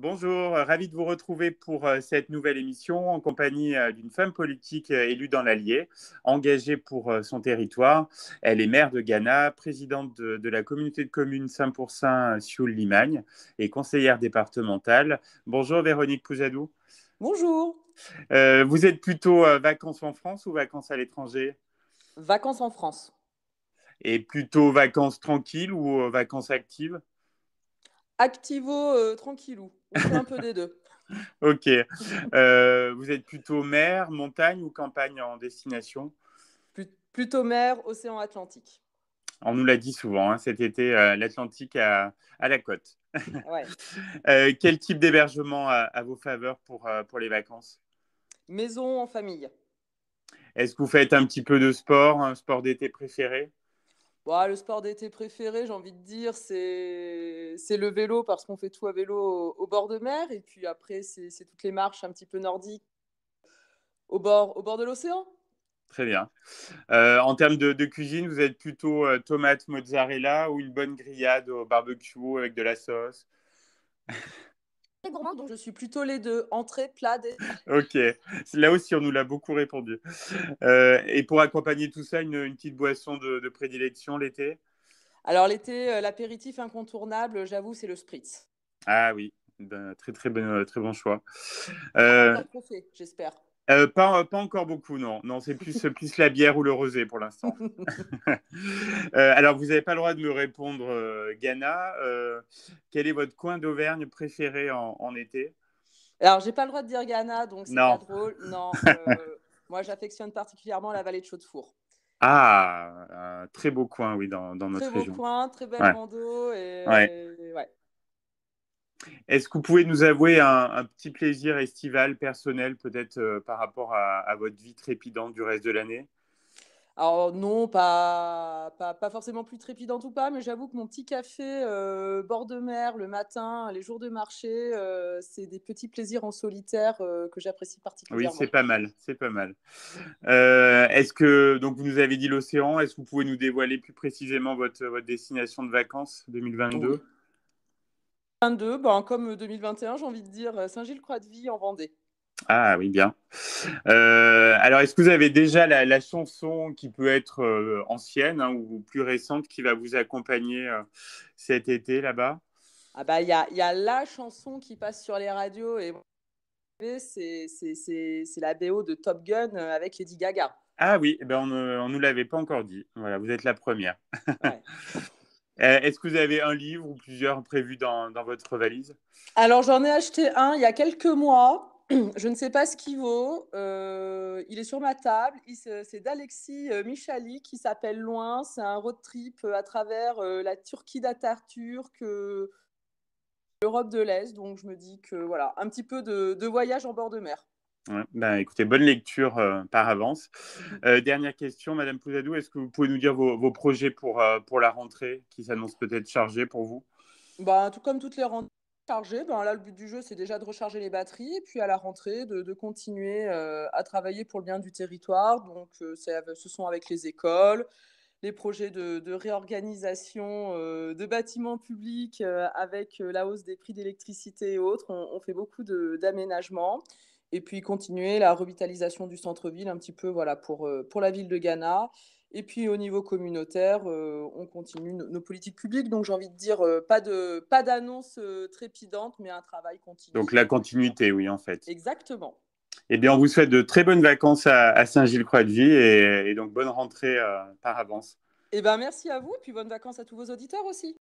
Bonjour, euh, ravi de vous retrouver pour euh, cette nouvelle émission en compagnie euh, d'une femme politique élue dans l'Allier, engagée pour son territoire. Elle est maire de Ghana, présidente de, la communauté de communes saint pourçain sioul limagne et conseillère départementale. Bonjour Véronique Poujadou. Bonjour. vous êtes plutôt vacances en France ou vacances à l'étranger Vacances en France. Et plutôt vacances tranquilles ou vacances actives Activo euh, tranquillou un peu des deux. ok. Euh, vous êtes plutôt mer, montagne ou campagne en destination Plutôt mer, océan Atlantique. On nous l'a dit souvent, hein, cet été, euh, l'Atlantique à, la côte. ouais. Euh, quel type d'hébergement à, vos faveurs pour, pour les vacances Maison en famille. Est-ce que vous faites un petit peu de sport, un sport d'été préféré bah, le sport d'été préféré, j'ai envie de dire, c'est, le vélo parce qu'on fait tout à vélo au, bord de mer. Et puis après, c'est, toutes les marches un petit peu nordiques au bord, au bord de l'océan. Très bien. Euh, en termes de, cuisine, vous êtes plutôt euh, tomate mozzarella ou une bonne grillade au barbecue avec de la sauce donc je suis plutôt les deux, entrée, plat, ok, là aussi on nous l'a beaucoup répondu. Euh, et pour accompagner tout ça, une, petite boisson de, prédilection l'été Alors l'été, euh, l'apéritif incontournable, j'avoue, c'est le spritz. Ah oui, ben, très très bon, très bon choix. Ah, euh... j'espère. Euh, pas, pas, encore beaucoup, non. Non, c'est plus, plus la bière ou le rosé pour l'instant. Euh, alors, vous n'avez pas le droit de me répondre, euh, Ghana. Euh, quel est votre coin d'Auvergne préféré en, en été Alors, j'ai pas le droit de dire Ghana, donc c'est pas drôle. Non, moi, j'affectionne particulièrement la vallée de Chaudefour. Ah, très beau coin, oui, dans, notre région. Très beau coin, très belle bandeau Et, est-ce que vous pouvez nous avouer un, petit plaisir estival, personnel, peut-être euh, par rapport à, votre vie trépidante du reste de l'année alors non, pas, pas, forcément plus trépidante ou pas, mais j'avoue que mon petit café euh, bord de mer le matin, les jours de marché, euh, c'est des petits plaisirs en solitaire que j'apprécie particulièrement. Oui, c'est pas mal, c'est pas mal. est-ce que, donc vous nous avez dit l'océan, est-ce que vous pouvez nous dévoiler plus précisément votre, destination de vacances 2022 2022, ben, comme 2021, euh, j'ai envie de dire euh, Saint-Gilles-Croix-de-Vie en Vendée. Ah oui, bien. Euh, alors, est-ce que vous avez déjà la, chanson qui peut être ancienne hein, ou plus récente qui va vous accompagner cet été là-bas Ah bah, il y a, la chanson qui passe sur les radios et c'est la BO de Top Gun avec Lady Gaga. Ah oui, eh ben on, ne nous l'avait pas encore dit. Voilà, vous êtes la première. Ouais. Euh, est-ce que vous avez un livre ou plusieurs prévus dans, votre valise Alors, j'en ai acheté un il y a quelques mois. Je ne sais pas ce qu'il vaut. Euh, il est sur ma table. C'est d'Alexis euh, Michali qui s'appelle Loin. C'est un road trip à travers la Turquie d'Atarturk, l'Europe de l'Est. Donc, je me dis que voilà, un petit peu de voyage en bord de mer. Ben, écoutez, bonne lecture euh, par avance. Mmh. Euh, dernière question, Madame Pouzadou, est-ce que vous pouvez nous dire vos, projets pour, euh, pour la rentrée qui s'annonce peut-être chargée pour vous ben, Tout comme toutes les rentrées chargées, ben, là, le but du jeu, c'est déjà de recharger les batteries, et puis à la rentrée, de, continuer à travailler pour le bien du territoire. Donc, ce sont avec les écoles, les projets de, réorganisation de bâtiments publics avec la hausse des prix d'électricité et autres. On, on fait beaucoup d'aménagements et puis continuer la revitalisation du centre-ville un petit peu voilà, pour, euh, pour la ville de Ghana. Et puis au niveau communautaire, euh, on continue nos, politiques publiques. Donc j'ai envie de dire, euh, pas de pas d'annonce trépidante, mais un travail continu. Donc la continuité, oui, en fait. Exactement. et eh bien, on vous souhaite de très bonnes vacances à, Saint-Gilles-Croix-de-Vie et, et, donc bonne rentrée par avance. et eh bien, merci à vous, et puis bonnes vacances à tous vos auditeurs aussi.